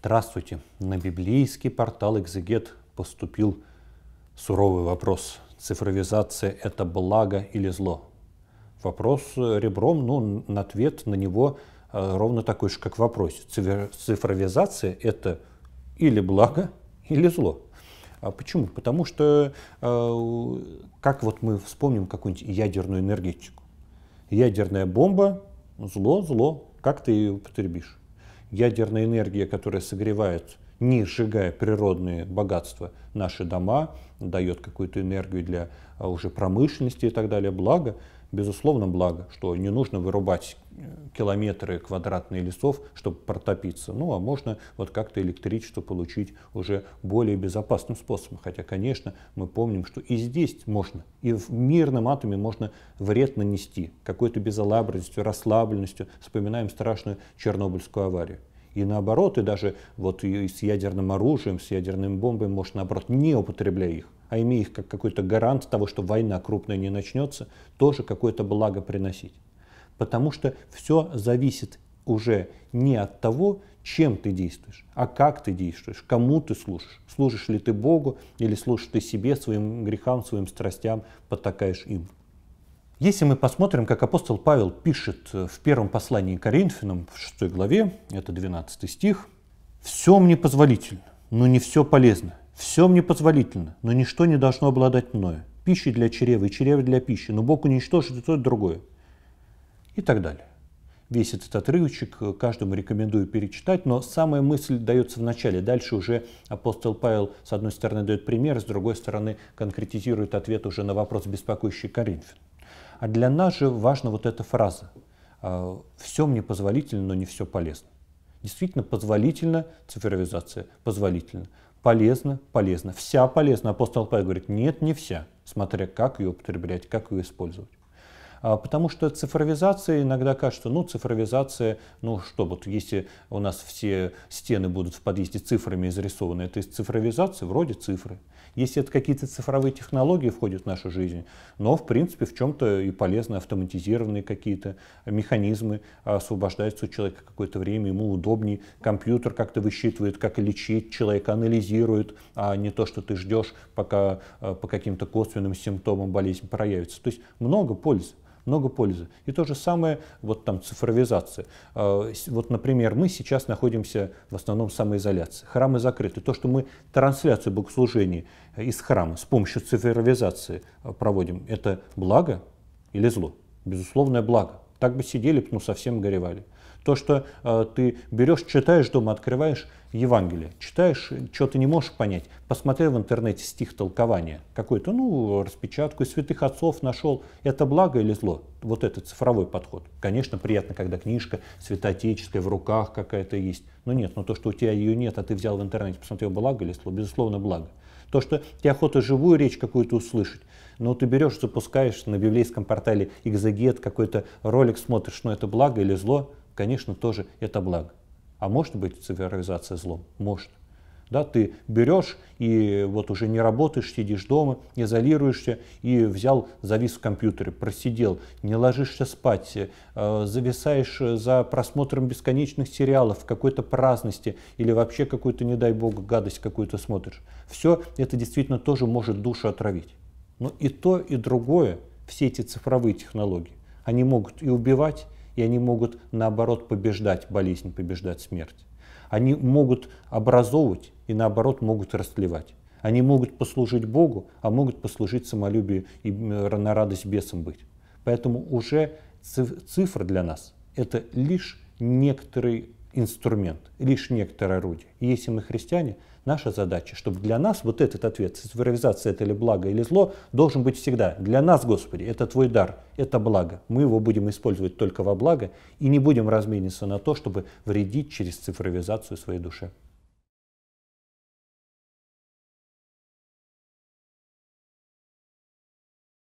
Здравствуйте! На библейский портал «Экзегет» поступил суровый вопрос. Цифровизация – это благо или зло? Вопрос э, ребром, но ну, ответ на него э, ровно такой же, как вопрос: Цифровизация – это или благо, или зло. А почему? Потому что, э, как вот мы вспомним какую-нибудь ядерную энергетику. Ядерная бомба – зло, зло. Как ты ее употребишь? ядерная энергия, которая согревает не сжигая природные богатства, наши дома, дает какую-то энергию для а, уже промышленности и так далее. Благо, безусловно, благо, что не нужно вырубать э, километры квадратные лесов, чтобы протопиться. Ну, а можно вот как-то электричество получить уже более безопасным способом. Хотя, конечно, мы помним, что и здесь можно, и в мирном атоме можно вред нанести какой-то безалаберностью, расслабленностью. Вспоминаем страшную Чернобыльскую аварию. И наоборот, и даже вот и с ядерным оружием, с ядерными бомбами, может, наоборот, не употребляя их, а имея их как какой-то гарант того, что война крупная не начнется, тоже какое-то благо приносить. Потому что все зависит уже не от того, чем ты действуешь, а как ты действуешь, кому ты служишь. Служишь ли ты Богу или служишь ты себе, своим грехам, своим страстям, потакаешь им. Если мы посмотрим, как апостол Павел пишет э, в первом послании к Коринфянам, в 6 главе, это 12 стих, «Все мне позволительно, но не все полезно. Все мне позволительно, но ничто не должно обладать мною. Пищи для чрева и чрева для пищи, но Бог уничтожит и то, и другое». И так далее. Весь этот отрывочек э, каждому рекомендую перечитать, но самая мысль дается в начале. Дальше уже апостол Павел с одной стороны дает пример, с другой стороны конкретизирует ответ уже на вопрос беспокоящий Коринфян. А для нас же важна вот эта фраза. А, все мне позволительно, но не все полезно. Действительно, позволительно цифровизация, позволительно. Полезно, полезно. Вся полезна. Апостол Павел говорит, нет, не вся, смотря как ее употреблять, как ее использовать. А, потому что цифровизация иногда кажется, ну цифровизация, ну что, вот если у нас все стены будут в подъезде цифрами изрисованы, это из цифровизации вроде цифры. Если это какие-то цифровые технологии входят в нашу жизнь, но в принципе в чем-то и полезны автоматизированные какие-то механизмы а, освобождаются у человека какое-то время, ему удобнее, компьютер как-то высчитывает, как лечить, человек анализирует, а не то, что ты ждешь, пока а, по каким-то косвенным симптомам болезнь проявится. То есть много пользы много пользы. И то же самое, вот там цифровизация. А, вот, например, мы сейчас находимся в основном самоизоляции. Храмы закрыты. То, что мы трансляцию богослужений из храма с помощью цифровизации а, проводим, это благо или зло? Безусловное благо. Так бы сидели, ну совсем горевали. То, что э, ты берешь, читаешь дома, открываешь Евангелие, читаешь, что ты не можешь понять, посмотрел в интернете стих толкования какой-то, ну, распечатку из святых отцов нашел, это благо или зло? Вот этот цифровой подход. Конечно, приятно, когда книжка святоотеческая в руках какая-то есть, но нет, но то, что у тебя ее нет, а ты взял в интернете, посмотрел, благо или зло, безусловно, благо. То, что тебе охота живую речь какую-то услышать, но ты берешь, запускаешь на библейском портале экзегет, какой-то ролик смотришь, но ну, это благо или зло, конечно, тоже это благо. А может быть цифровизация злом? Может. Да, ты берешь и вот уже не работаешь, сидишь дома, изолируешься и взял, завис в компьютере, просидел, не ложишься спать, э, зависаешь за просмотром бесконечных сериалов, какой-то праздности или вообще какую-то, не дай бог, гадость какую-то смотришь. Все это действительно тоже может душу отравить. Но и то, и другое, все эти цифровые технологии, они могут и убивать, и они могут, наоборот, побеждать болезнь, побеждать смерть. Они могут образовывать и, наоборот, могут растлевать. Они могут послужить Богу, а могут послужить самолюбию и на радость бесам быть. Поэтому уже цифры для нас – это лишь некоторый инструмент, лишь некоторое орудие. И если мы христиане, наша задача, чтобы для нас вот этот ответ, цифровизация это или благо, или зло, должен быть всегда. Для нас, Господи, это Твой дар, это благо. Мы его будем использовать только во благо и не будем размениться на то, чтобы вредить через цифровизацию своей душе.